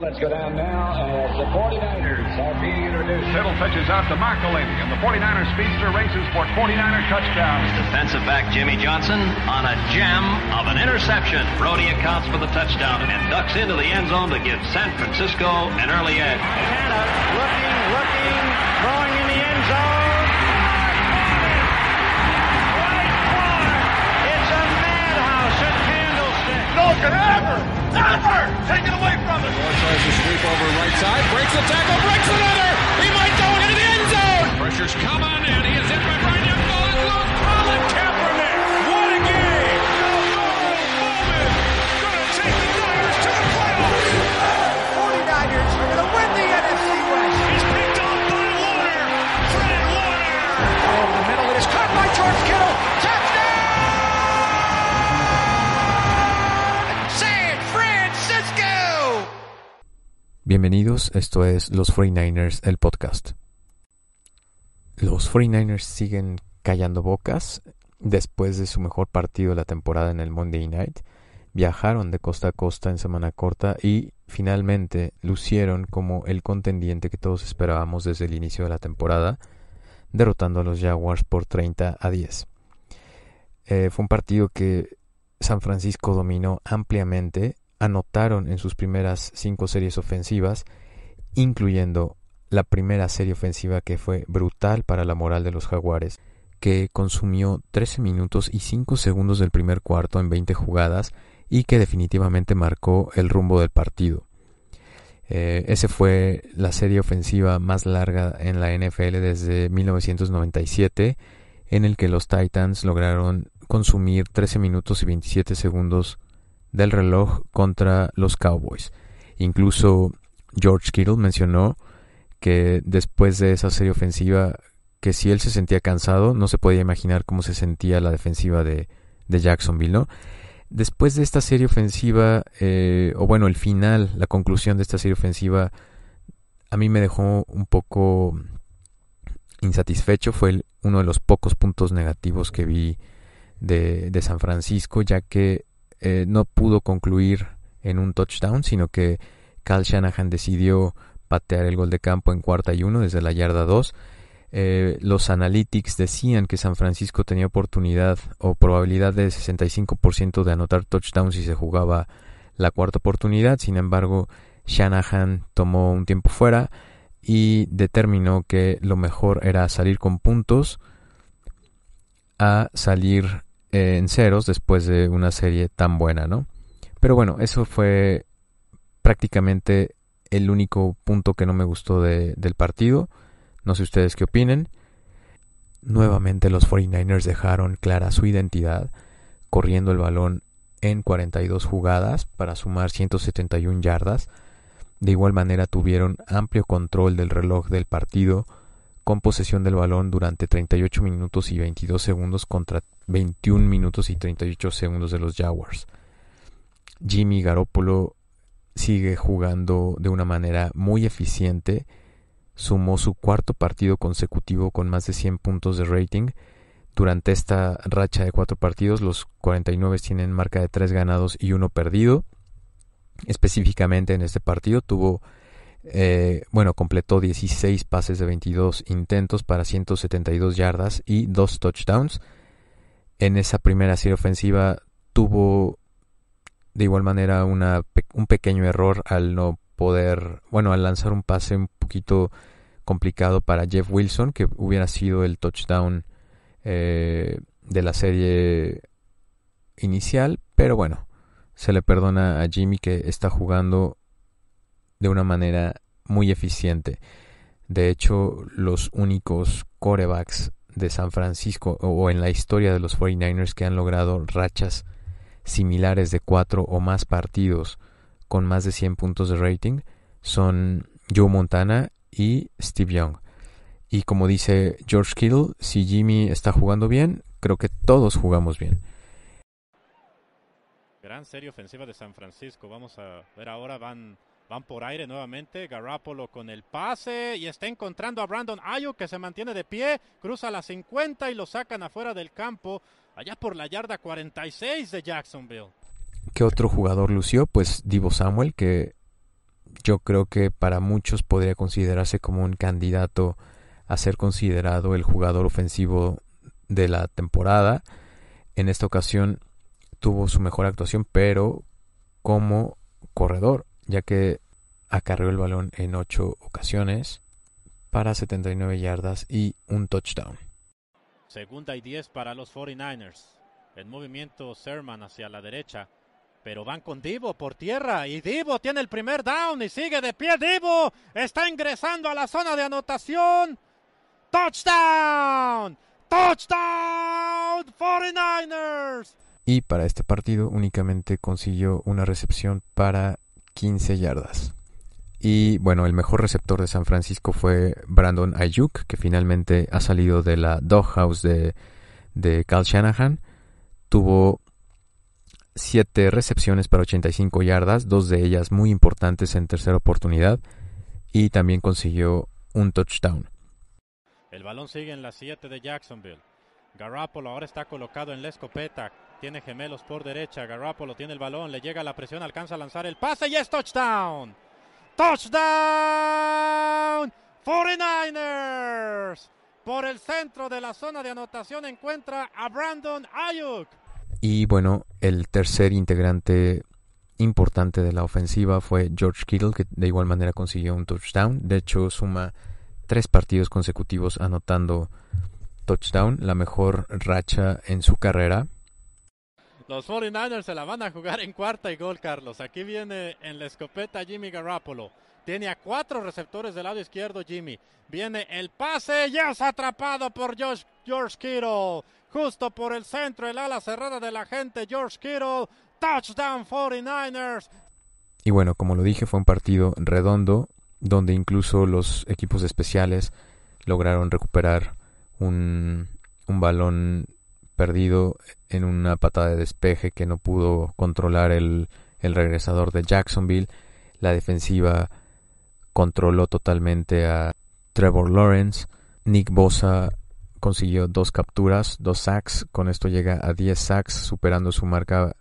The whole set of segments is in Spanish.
Let's go down now as uh, the 49ers are being introduced. Fiddle pitches out to Marcolini, and the 49 ers speedster races for 49er touchdowns. Defensive back Jimmy Johnson on a gem of an interception. Brody accounts for the touchdown and ducks into the end zone to give San Francisco an early edge. Hannah looking the tackle, breaks it up. Bienvenidos, esto es Los 49ers, el podcast. Los 49ers siguen callando bocas después de su mejor partido de la temporada en el Monday Night. Viajaron de costa a costa en semana corta y finalmente lucieron como el contendiente que todos esperábamos desde el inicio de la temporada, derrotando a los Jaguars por 30 a 10. Eh, fue un partido que San Francisco dominó ampliamente anotaron en sus primeras cinco series ofensivas, incluyendo la primera serie ofensiva que fue brutal para la moral de los jaguares, que consumió 13 minutos y 5 segundos del primer cuarto en 20 jugadas y que definitivamente marcó el rumbo del partido. Esa eh, ese fue la serie ofensiva más larga en la NFL desde 1997, en el que los Titans lograron consumir 13 minutos y 27 segundos del reloj contra los Cowboys. Incluso George Kittle mencionó que después de esa serie ofensiva, que si él se sentía cansado, no se podía imaginar cómo se sentía la defensiva de, de Jacksonville, Después de esta serie ofensiva, eh, o bueno, el final, la conclusión de esta serie ofensiva, a mí me dejó un poco insatisfecho. Fue uno de los pocos puntos negativos que vi de, de San Francisco, ya que eh, no pudo concluir en un touchdown, sino que Cal Shanahan decidió patear el gol de campo en cuarta y uno desde la yarda 2. Eh, los analytics decían que San Francisco tenía oportunidad o probabilidad de 65% de anotar touchdown si se jugaba la cuarta oportunidad. Sin embargo, Shanahan tomó un tiempo fuera y determinó que lo mejor era salir con puntos a salir en ceros después de una serie tan buena, ¿no? Pero bueno, eso fue prácticamente el único punto que no me gustó del partido. No sé ustedes qué opinen. Nuevamente los 49ers dejaron clara su identidad, corriendo el balón en 42 jugadas para sumar 171 yardas. De igual manera tuvieron amplio control del reloj del partido, en posesión del balón durante 38 minutos y 22 segundos contra 21 minutos y 38 segundos de los Jaguars. Jimmy Garoppolo sigue jugando de una manera muy eficiente. Sumó su cuarto partido consecutivo con más de 100 puntos de rating. Durante esta racha de cuatro partidos, los 49 tienen marca de 3 ganados y 1 perdido. Específicamente en este partido tuvo eh, bueno, completó 16 pases de 22 intentos para 172 yardas y dos touchdowns. En esa primera serie ofensiva tuvo de igual manera un pequeño error al no poder, bueno, al lanzar un pase un poquito complicado para Jeff Wilson, que hubiera sido el touchdown eh, de la serie inicial, pero bueno, se le perdona a Jimmy que está jugando de una manera muy eficiente. De hecho, los únicos corebacks de San Francisco o en la historia de los 49ers que han logrado rachas similares de cuatro o más partidos con más de 100 puntos de rating son Joe Montana y Steve Young. Y como dice George Kittle, si Jimmy está jugando bien, creo que todos jugamos bien. Gran serie ofensiva de San Francisco. Vamos a ver ahora, van Van por aire nuevamente. Garapolo con el pase y está encontrando a Brandon Ayo que se mantiene de pie. Cruza la 50 y lo sacan afuera del campo. Allá por la yarda 46 de Jacksonville. ¿Qué otro jugador lució? Pues Divo Samuel, que yo creo que para muchos podría considerarse como un candidato a ser considerado el jugador ofensivo de la temporada. En esta ocasión tuvo su mejor actuación, pero como corredor ya que acarreó el balón en ocho ocasiones para 79 yardas y un touchdown. Segunda y 10 para los 49ers. El movimiento Sherman hacia la derecha, pero van con Divo por tierra y Divo tiene el primer down y sigue de pie Divo. Está ingresando a la zona de anotación. Touchdown. Touchdown 49ers. Y para este partido únicamente consiguió una recepción para 15 yardas. Y bueno, el mejor receptor de San Francisco fue Brandon Ayuk, que finalmente ha salido de la doghouse de, de Cal Shanahan. Tuvo 7 recepciones para 85 yardas, dos de ellas muy importantes en tercera oportunidad, y también consiguió un touchdown. El balón sigue en la 7 de Jacksonville. Garoppolo ahora está colocado en la escopeta. Tiene gemelos por derecha. lo tiene el balón. Le llega la presión. Alcanza a lanzar el pase. Y es touchdown. Touchdown. 49ers. Por el centro de la zona de anotación encuentra a Brandon Ayuk. Y bueno, el tercer integrante importante de la ofensiva fue George Kittle, que de igual manera consiguió un touchdown. De hecho, suma tres partidos consecutivos anotando touchdown, la mejor racha en su carrera. Los 49ers se la van a jugar en cuarta y gol, Carlos. Aquí viene en la escopeta Jimmy Garoppolo. Tiene a cuatro receptores del lado izquierdo Jimmy. Viene el pase, y es atrapado por George Kittle. Justo por el centro, el ala cerrada de la gente, George Kittle. Touchdown 49ers. Y bueno, como lo dije, fue un partido redondo donde incluso los equipos especiales lograron recuperar un balón perdido en una patada de despeje que no pudo controlar el, regresador de Jacksonville. La defensiva controló totalmente a Trevor Lawrence. Nick Bosa consiguió dos capturas, dos sacks. Con esto llega a 10 sacks, superando su marca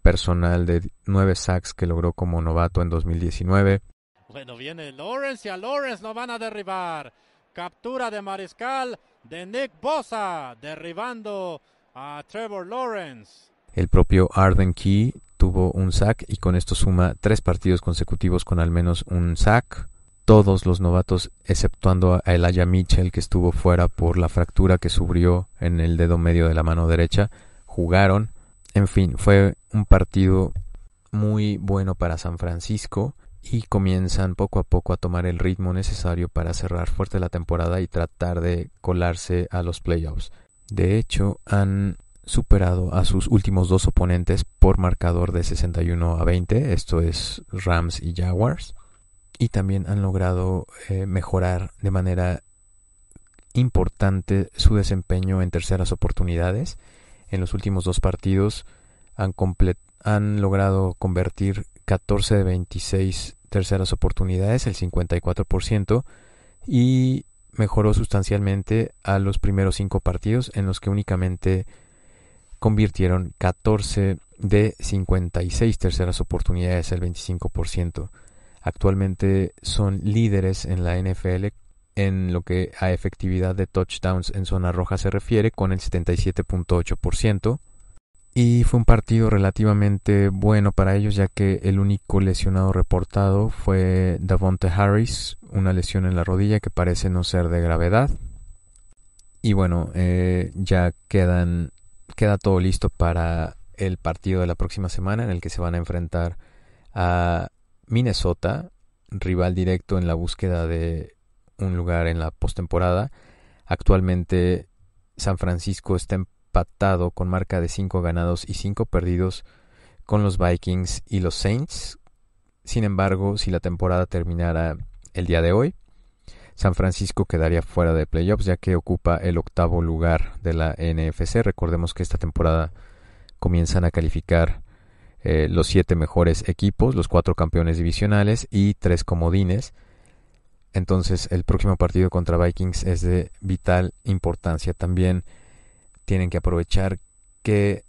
personal de 9 sacks que logró como novato en 2019. Bueno, viene Lawrence y a Lawrence lo van a derribar. Captura de mariscal de Nick Bosa, derribando el propio Arden Key tuvo un sack y con esto suma tres partidos consecutivos con al menos un sack. Todos los novatos, exceptuando a Elijah Mitchell, que estuvo fuera por la fractura que sufrió en el dedo medio de la mano derecha, jugaron. En fin, fue un partido muy bueno para San Francisco y comienzan poco a poco a tomar el ritmo necesario para cerrar fuerte la temporada y tratar de colarse a los playoffs. De hecho, han superado a sus últimos dos oponentes por marcador de 61 a 20, esto es Rams y Jaguars, y también han logrado eh, mejorar de manera importante su desempeño en terceras oportunidades. En los últimos dos partidos han, han logrado convertir 14 de 26 terceras oportunidades, el 54%, y mejoró sustancialmente a los primeros cinco partidos en los que únicamente convirtieron 14 de 56 terceras oportunidades, el 25%. Actualmente son líderes en la NFL en lo que a efectividad de touchdowns en zona roja se refiere con el 77.8%, y fue un partido relativamente bueno para ellos ya que el único lesionado reportado fue Davonte Harris, una lesión en la rodilla que parece no ser de gravedad. Y bueno, eh, ya quedan, queda todo listo para el partido de la próxima semana en el que se van a enfrentar a Minnesota, rival directo en la búsqueda de un lugar en la postemporada. Actualmente San Francisco está en con marca de 5 ganados y 5 perdidos con los Vikings y los Saints. Sin embargo, si la temporada terminara el día de hoy, San Francisco quedaría fuera de playoffs ya que ocupa el octavo lugar de la NFC. Recordemos que esta temporada comienzan a calificar eh, los siete mejores equipos, los cuatro campeones divisionales y tres comodines. Entonces el próximo partido contra Vikings es de vital importancia. También tienen que aprovechar que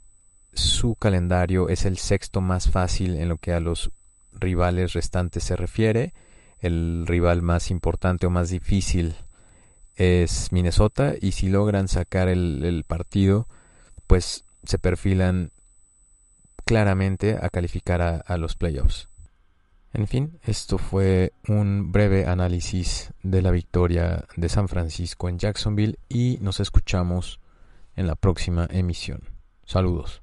su calendario es el sexto más fácil en lo que a los rivales restantes se refiere. El rival más importante o más difícil es Minnesota y si logran sacar el, partido, pues se perfilan claramente a calificar a los playoffs. En fin, esto fue un breve análisis de la victoria de San Francisco en Jacksonville y nos escuchamos en la próxima emisión. Saludos.